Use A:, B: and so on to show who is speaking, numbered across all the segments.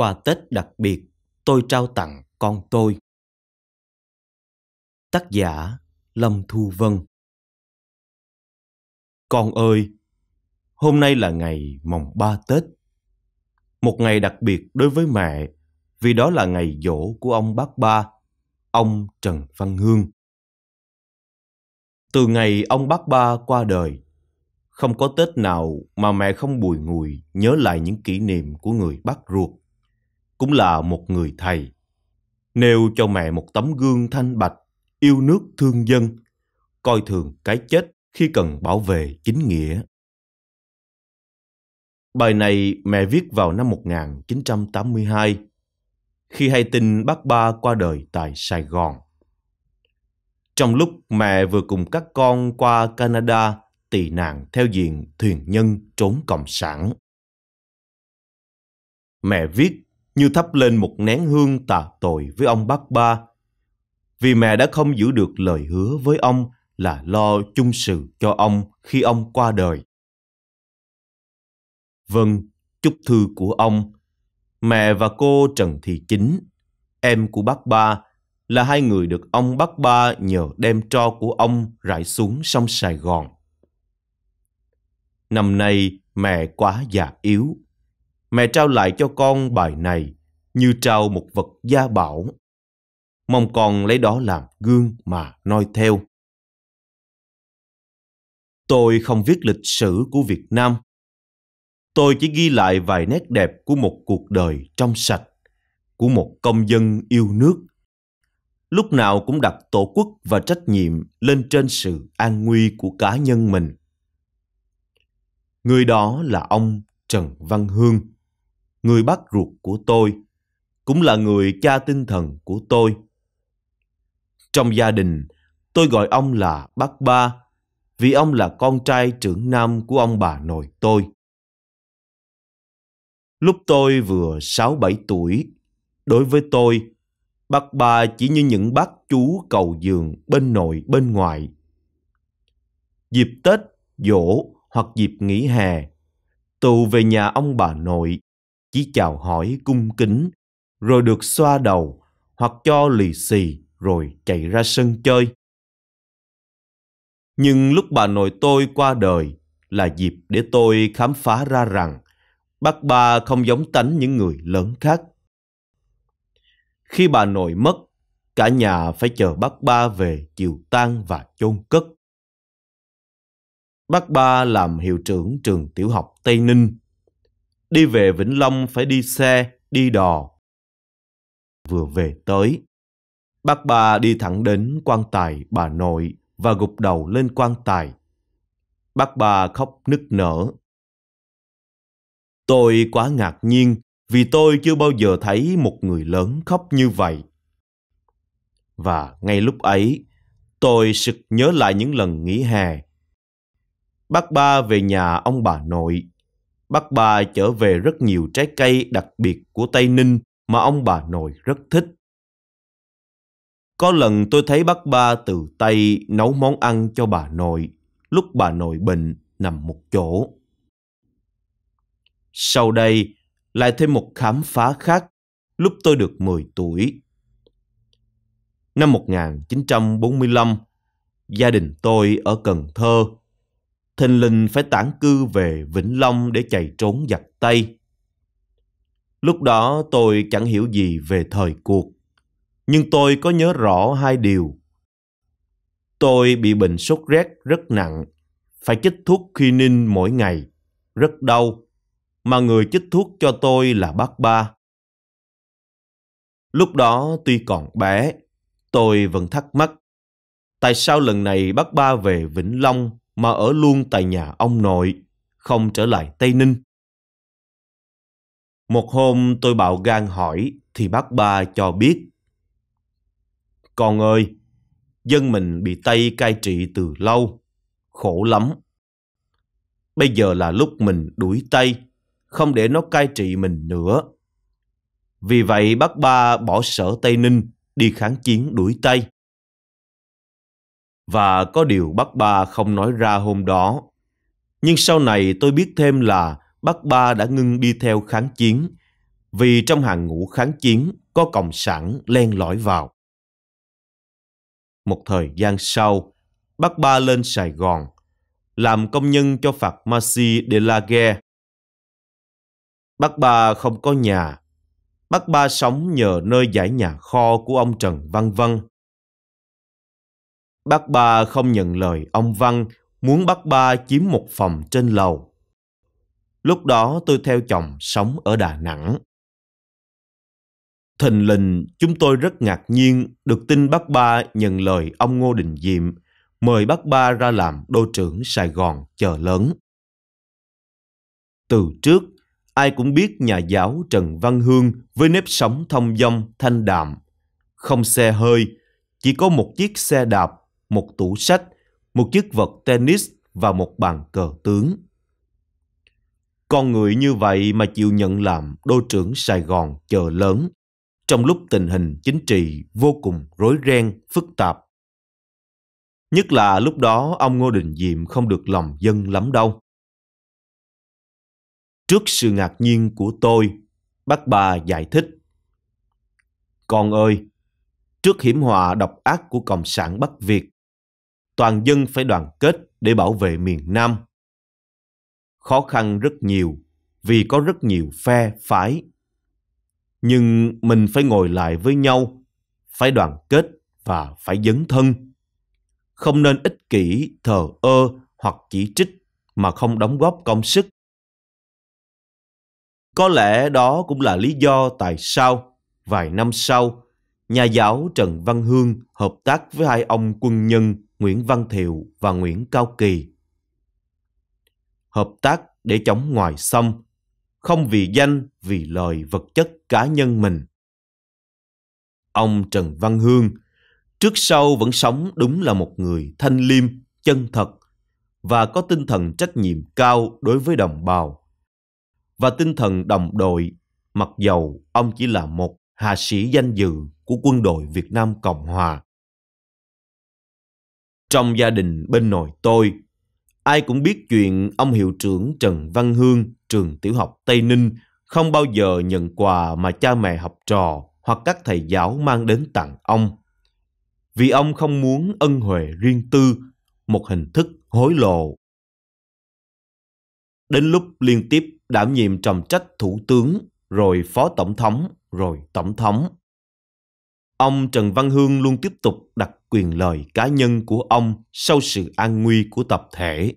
A: quà Tết đặc biệt tôi trao tặng con tôi. Tác giả Lâm Thu Vân Con ơi, hôm nay là ngày mồng ba Tết. Một ngày đặc biệt đối với mẹ vì đó là ngày dỗ của ông bác ba, ông Trần Văn Hương. Từ ngày ông bác ba qua đời, không có Tết nào mà mẹ không bùi ngùi nhớ lại những kỷ niệm của người bác ruột cũng là một người thầy. Nêu cho mẹ một tấm gương thanh bạch, yêu nước thương dân, coi thường cái chết khi cần bảo vệ chính nghĩa. Bài này mẹ viết vào năm 1982, khi hay tin bác ba qua đời tại Sài Gòn. Trong lúc mẹ vừa cùng các con qua Canada tị nạn theo diện thuyền nhân trốn cộng sản. Mẹ viết như thắp lên một nén hương tạ tội với ông bác ba, vì mẹ đã không giữ được lời hứa với ông là lo chung sự cho ông khi ông qua đời. Vâng, chúc thư của ông. Mẹ và cô Trần Thị Chính, em của bác ba, là hai người được ông bác ba nhờ đem tro của ông rải xuống sông Sài Gòn. Năm nay mẹ quá già yếu. Mẹ trao lại cho con bài này như trao một vật gia bảo. Mong con lấy đó làm gương mà noi theo. Tôi không viết lịch sử của Việt Nam. Tôi chỉ ghi lại vài nét đẹp của một cuộc đời trong sạch, của một công dân yêu nước. Lúc nào cũng đặt tổ quốc và trách nhiệm lên trên sự an nguy của cá nhân mình. Người đó là ông Trần Văn Hương, người bác ruột của tôi – cũng là người cha tinh thần của tôi. Trong gia đình, tôi gọi ông là bác ba vì ông là con trai trưởng nam của ông bà nội tôi. Lúc tôi vừa 6-7 tuổi, đối với tôi, bác ba chỉ như những bác chú cầu giường bên nội bên ngoài. Dịp Tết, dỗ hoặc dịp nghỉ hè, tù về nhà ông bà nội, chỉ chào hỏi cung kính rồi được xoa đầu hoặc cho lì xì rồi chạy ra sân chơi. Nhưng lúc bà nội tôi qua đời là dịp để tôi khám phá ra rằng bác ba không giống tánh những người lớn khác. Khi bà nội mất, cả nhà phải chờ bác ba về chiều tang và chôn cất. Bác ba làm hiệu trưởng trường tiểu học Tây Ninh. Đi về Vĩnh Long phải đi xe, đi đò vừa về tới. Bác bà đi thẳng đến quan tài bà nội và gục đầu lên quan tài. Bác bà khóc nức nở. Tôi quá ngạc nhiên vì tôi chưa bao giờ thấy một người lớn khóc như vậy. Và ngay lúc ấy, tôi sực nhớ lại những lần nghỉ hè. Bác ba về nhà ông bà nội. Bác ba trở về rất nhiều trái cây đặc biệt của Tây Ninh mà ông bà nội rất thích. Có lần tôi thấy bác ba từ tay nấu món ăn cho bà nội lúc bà nội bệnh nằm một chỗ. Sau đây, lại thêm một khám phá khác lúc tôi được 10 tuổi. Năm 1945, gia đình tôi ở Cần Thơ, thình Linh phải tản cư về Vĩnh Long để chạy trốn giặc Tây. Lúc đó tôi chẳng hiểu gì về thời cuộc. Nhưng tôi có nhớ rõ hai điều. Tôi bị bệnh sốt rét rất nặng, phải chích thuốc khi ninh mỗi ngày, rất đau, mà người chích thuốc cho tôi là bác ba. Lúc đó tuy còn bé, tôi vẫn thắc mắc tại sao lần này bác ba về Vĩnh Long mà ở luôn tại nhà ông nội, không trở lại Tây Ninh. Một hôm tôi bạo gan hỏi thì bác ba cho biết. Con ơi, dân mình bị Tây cai trị từ lâu, khổ lắm. Bây giờ là lúc mình đuổi Tây, không để nó cai trị mình nữa. Vì vậy bác ba bỏ sở Tây Ninh đi kháng chiến đuổi Tây. Và có điều bác ba không nói ra hôm đó. Nhưng sau này tôi biết thêm là Bắc Ba đã ngưng đi theo kháng chiến, vì trong hàng ngũ kháng chiến có Cộng sản len lỏi vào. Một thời gian sau, Bắc Ba lên Sài Gòn, làm công nhân cho phật Masi de la Guerre. Bắc Ba không có nhà, bác Ba sống nhờ nơi giải nhà kho của ông Trần Văn Văn. Bác Ba không nhận lời ông Văn muốn bác Ba chiếm một phòng trên lầu. Lúc đó tôi theo chồng sống ở Đà Nẵng. Thình lình, chúng tôi rất ngạc nhiên được tin bác ba nhận lời ông Ngô Đình Diệm mời bác ba ra làm đô trưởng Sài Gòn chờ lớn. Từ trước, ai cũng biết nhà giáo Trần Văn Hương với nếp sống thông dong thanh đạm, không xe hơi, chỉ có một chiếc xe đạp, một tủ sách, một chiếc vật tennis và một bàn cờ tướng. Con người như vậy mà chịu nhận làm đô trưởng Sài Gòn chờ lớn, trong lúc tình hình chính trị vô cùng rối ren, phức tạp. Nhất là lúc đó ông Ngô Đình Diệm không được lòng dân lắm đâu. Trước sự ngạc nhiên của tôi, bác bà giải thích. Con ơi, trước hiểm họa độc ác của Cộng sản Bắc Việt, toàn dân phải đoàn kết để bảo vệ miền Nam – khó khăn rất nhiều vì có rất nhiều phe phái. Nhưng mình phải ngồi lại với nhau, phải đoàn kết và phải dấn thân. Không nên ích kỷ, thờ ơ hoặc chỉ trích mà không đóng góp công sức. Có lẽ đó cũng là lý do tại sao vài năm sau, nhà giáo Trần Văn Hương hợp tác với hai ông quân nhân Nguyễn Văn Thiệu và Nguyễn Cao Kỳ hợp tác để chống ngoài sông, không vì danh, vì lời vật chất cá nhân mình. Ông Trần Văn Hương trước sau vẫn sống đúng là một người thanh liêm, chân thật và có tinh thần trách nhiệm cao đối với đồng bào và tinh thần đồng đội mặc dầu ông chỉ là một hạ sĩ danh dự của quân đội Việt Nam Cộng Hòa. Trong gia đình bên nội tôi Ai cũng biết chuyện ông hiệu trưởng Trần Văn Hương, trường tiểu học Tây Ninh, không bao giờ nhận quà mà cha mẹ học trò hoặc các thầy giáo mang đến tặng ông. Vì ông không muốn ân huệ riêng tư, một hình thức hối lộ. Đến lúc liên tiếp đảm nhiệm trọng trách thủ tướng, rồi phó tổng thống, rồi tổng thống. Ông Trần Văn Hương luôn tiếp tục đặt quyền lời cá nhân của ông sau sự an nguy của tập thể.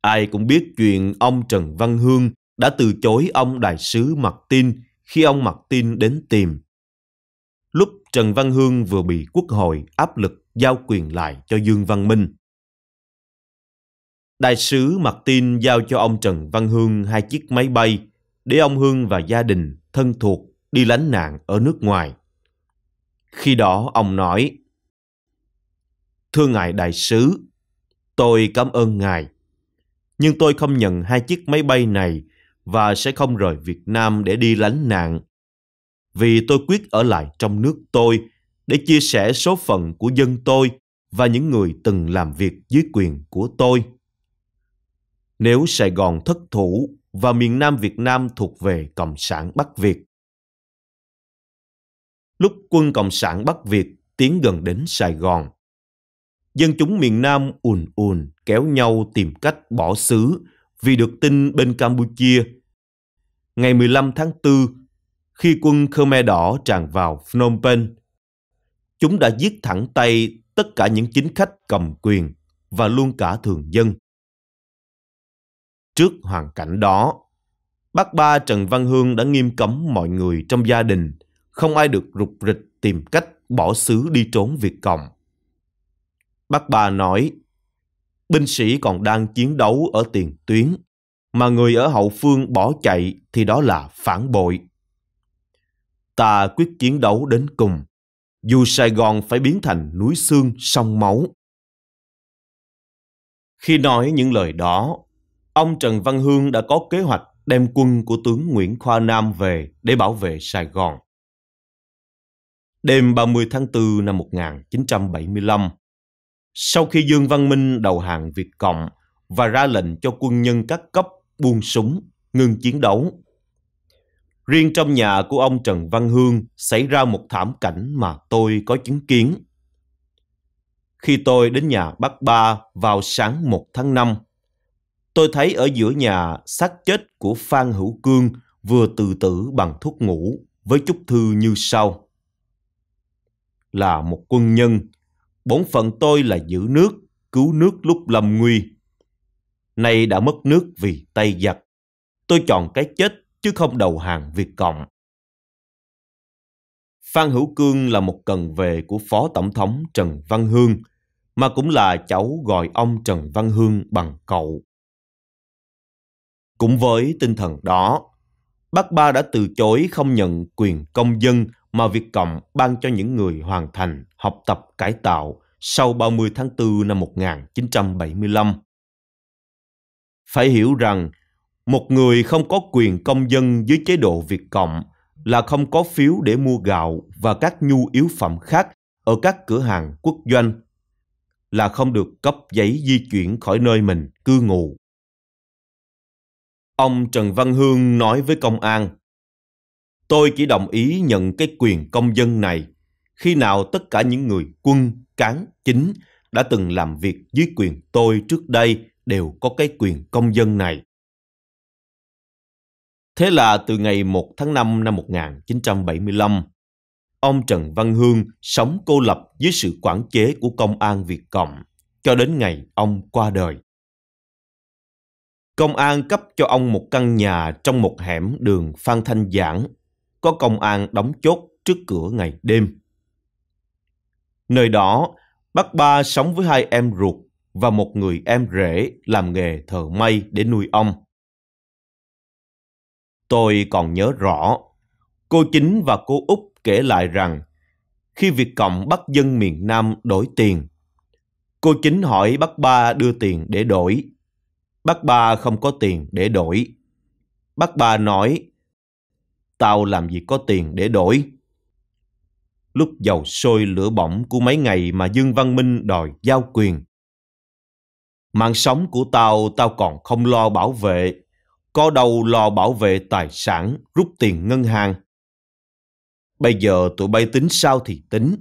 A: Ai cũng biết chuyện ông Trần Văn Hương đã từ chối ông đại sứ Martin khi ông Martin đến tìm. Lúc Trần Văn Hương vừa bị quốc hội áp lực giao quyền lại cho Dương Văn Minh. Đại sứ Martin giao cho ông Trần Văn Hương hai chiếc máy bay để ông Hương và gia đình thân thuộc đi lánh nạn ở nước ngoài. Khi đó ông nói, Thưa Ngài Đại sứ, tôi cảm ơn Ngài, nhưng tôi không nhận hai chiếc máy bay này và sẽ không rời Việt Nam để đi lánh nạn. Vì tôi quyết ở lại trong nước tôi để chia sẻ số phận của dân tôi và những người từng làm việc dưới quyền của tôi. Nếu Sài Gòn thất thủ và miền Nam Việt Nam thuộc về Cộng sản Bắc Việt, lúc quân Cộng sản Bắc Việt tiến gần đến Sài Gòn. Dân chúng miền Nam ùn ùn kéo nhau tìm cách bỏ xứ vì được tin bên Campuchia. Ngày 15 tháng 4, khi quân Khmer Đỏ tràn vào Phnom Penh, chúng đã giết thẳng tay tất cả những chính khách cầm quyền và luôn cả thường dân. Trước hoàn cảnh đó, bác ba Trần Văn Hương đã nghiêm cấm mọi người trong gia đình không ai được rục rịch tìm cách bỏ xứ đi trốn Việt Cộng. Bác bà nói, binh sĩ còn đang chiến đấu ở tiền tuyến, mà người ở hậu phương bỏ chạy thì đó là phản bội. Ta quyết chiến đấu đến cùng, dù Sài Gòn phải biến thành núi xương sông máu. Khi nói những lời đó, ông Trần Văn Hương đã có kế hoạch đem quân của tướng Nguyễn Khoa Nam về để bảo vệ Sài Gòn đêm 30 tháng 4 năm 1975. Sau khi Dương Văn Minh đầu hàng Việt Cộng và ra lệnh cho quân nhân các cấp buông súng, ngừng chiến đấu. Riêng trong nhà của ông Trần Văn Hương xảy ra một thảm cảnh mà tôi có chứng kiến. Khi tôi đến nhà bác ba vào sáng 1 tháng 5, tôi thấy ở giữa nhà xác chết của Phan Hữu Cương vừa từ tử bằng thuốc ngủ với chúc thư như sau là một quân nhân. Bổn phận tôi là giữ nước, cứu nước lúc lâm nguy. Nay đã mất nước vì tay giặc. Tôi chọn cái chết chứ không đầu hàng Việt Cộng. Phan Hữu Cương là một cần về của Phó Tổng thống Trần Văn Hương, mà cũng là cháu gọi ông Trần Văn Hương bằng cậu. Cũng với tinh thần đó, Bác Ba đã từ chối không nhận quyền công dân mà Việt Cộng ban cho những người hoàn thành học tập cải tạo sau 30 tháng 4 năm 1975. Phải hiểu rằng, một người không có quyền công dân dưới chế độ Việt Cộng là không có phiếu để mua gạo và các nhu yếu phẩm khác ở các cửa hàng quốc doanh, là không được cấp giấy di chuyển khỏi nơi mình cư ngụ. Ông Trần Văn Hương nói với công an – Tôi chỉ đồng ý nhận cái quyền công dân này khi nào tất cả những người quân, cán, chính đã từng làm việc dưới quyền tôi trước đây đều có cái quyền công dân này. Thế là từ ngày 1 tháng 5 năm 1975, ông Trần Văn Hương sống cô lập dưới sự quản chế của công an Việt Cộng cho đến ngày ông qua đời. Công an cấp cho ông một căn nhà trong một hẻm đường Phan Thanh Giảng có công an đóng chốt trước cửa ngày đêm. Nơi đó, bác ba sống với hai em ruột và một người em rể làm nghề thợ may để nuôi ông. Tôi còn nhớ rõ, cô Chính và cô Út kể lại rằng khi Việt Cộng bắt dân miền Nam đổi tiền, cô Chính hỏi bác ba đưa tiền để đổi. Bác ba không có tiền để đổi. Bác ba nói tao làm gì có tiền để đổi. Lúc dầu sôi lửa bỏng của mấy ngày mà Dương Văn Minh đòi giao quyền. Mạng sống của tao, tao còn không lo bảo vệ. Có đâu lo bảo vệ tài sản, rút tiền ngân hàng. Bây giờ tụi bay tính sao thì tính.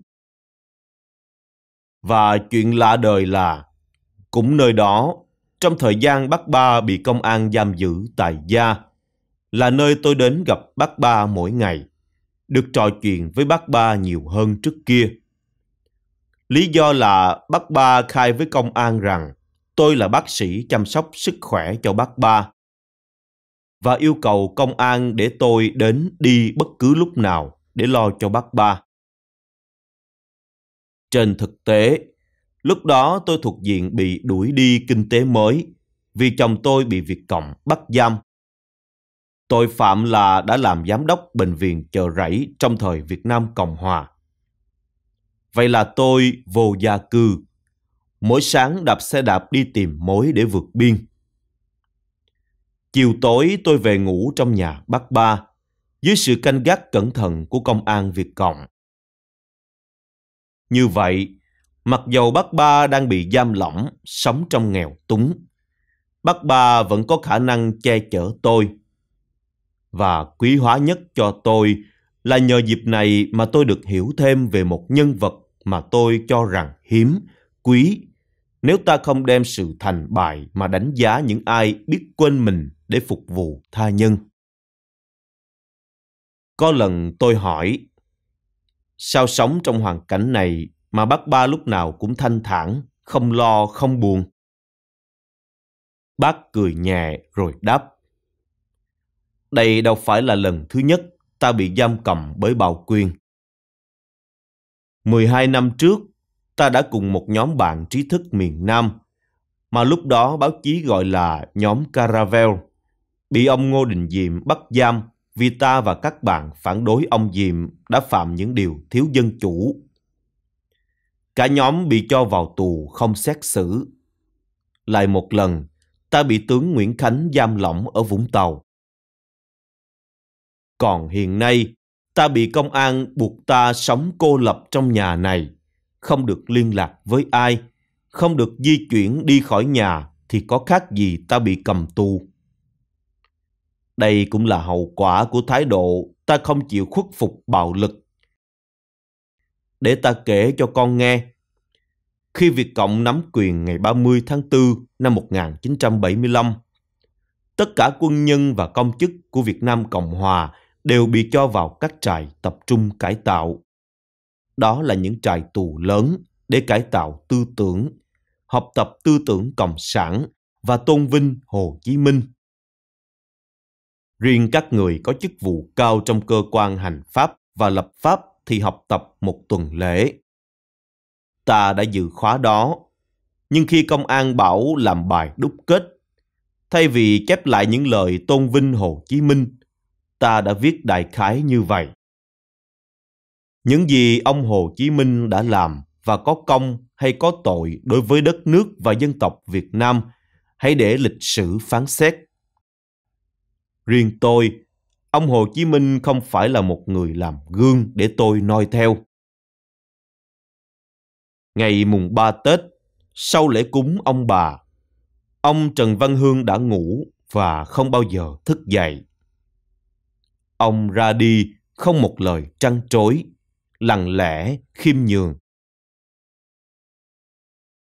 A: Và chuyện lạ đời là, cũng nơi đó, trong thời gian bác ba bị công an giam giữ tại gia, là nơi tôi đến gặp bác ba mỗi ngày, được trò chuyện với bác ba nhiều hơn trước kia. Lý do là bác ba khai với công an rằng tôi là bác sĩ chăm sóc sức khỏe cho bác ba và yêu cầu công an để tôi đến đi bất cứ lúc nào để lo cho bác ba. Trên thực tế, lúc đó tôi thuộc diện bị đuổi đi kinh tế mới vì chồng tôi bị Việt Cộng bắt giam Tội phạm là đã làm giám đốc bệnh viện chợ rẫy trong thời Việt Nam Cộng Hòa. Vậy là tôi vô gia cư. Mỗi sáng đạp xe đạp đi tìm mối để vượt biên. Chiều tối tôi về ngủ trong nhà bác ba, dưới sự canh gác cẩn thận của công an Việt Cộng. Như vậy, mặc dầu bác ba đang bị giam lỏng, sống trong nghèo túng, bác ba vẫn có khả năng che chở tôi và quý hóa nhất cho tôi là nhờ dịp này mà tôi được hiểu thêm về một nhân vật mà tôi cho rằng hiếm, quý. Nếu ta không đem sự thành bại mà đánh giá những ai biết quên mình để phục vụ tha nhân. Có lần tôi hỏi, sao sống trong hoàn cảnh này mà bác ba lúc nào cũng thanh thản, không lo, không buồn? Bác cười nhẹ rồi đáp, đây đâu phải là lần thứ nhất ta bị giam cầm bởi bào quyên. 12 năm trước, ta đã cùng một nhóm bạn trí thức miền Nam, mà lúc đó báo chí gọi là nhóm Caravel, bị ông Ngô Đình Diệm bắt giam vì ta và các bạn phản đối ông Diệm đã phạm những điều thiếu dân chủ. Cả nhóm bị cho vào tù không xét xử. Lại một lần, ta bị tướng Nguyễn Khánh giam lỏng ở Vũng Tàu. Còn hiện nay, ta bị công an buộc ta sống cô lập trong nhà này, không được liên lạc với ai, không được di chuyển đi khỏi nhà thì có khác gì ta bị cầm tù. Đây cũng là hậu quả của thái độ ta không chịu khuất phục bạo lực. Để ta kể cho con nghe, khi Việt Cộng nắm quyền ngày 30 tháng 4 năm 1975, tất cả quân nhân và công chức của Việt Nam Cộng Hòa đều bị cho vào các trại tập trung cải tạo. Đó là những trại tù lớn để cải tạo tư tưởng, học tập tư tưởng cộng sản và tôn vinh Hồ Chí Minh. Riêng các người có chức vụ cao trong cơ quan hành pháp và lập pháp thì học tập một tuần lễ. Ta đã dự khóa đó, nhưng khi công an bảo làm bài đúc kết, thay vì chép lại những lời tôn vinh Hồ Chí Minh, ta đã viết đại khái như vậy. Những gì ông Hồ Chí Minh đã làm và có công hay có tội đối với đất nước và dân tộc Việt Nam, hãy để lịch sử phán xét. Riêng tôi, ông Hồ Chí Minh không phải là một người làm gương để tôi noi theo. Ngày mùng 3 Tết, sau lễ cúng ông bà, ông Trần Văn Hương đã ngủ và không bao giờ thức dậy. Ông ra đi không một lời trăn trối, lặng lẽ khiêm nhường.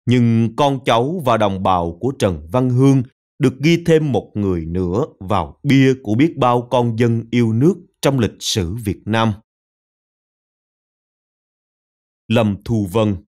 A: Nhưng con cháu và đồng bào của Trần Văn Hương được ghi thêm một người nữa vào bia của biết bao con dân yêu nước trong lịch sử Việt Nam. Lâm Thu Vân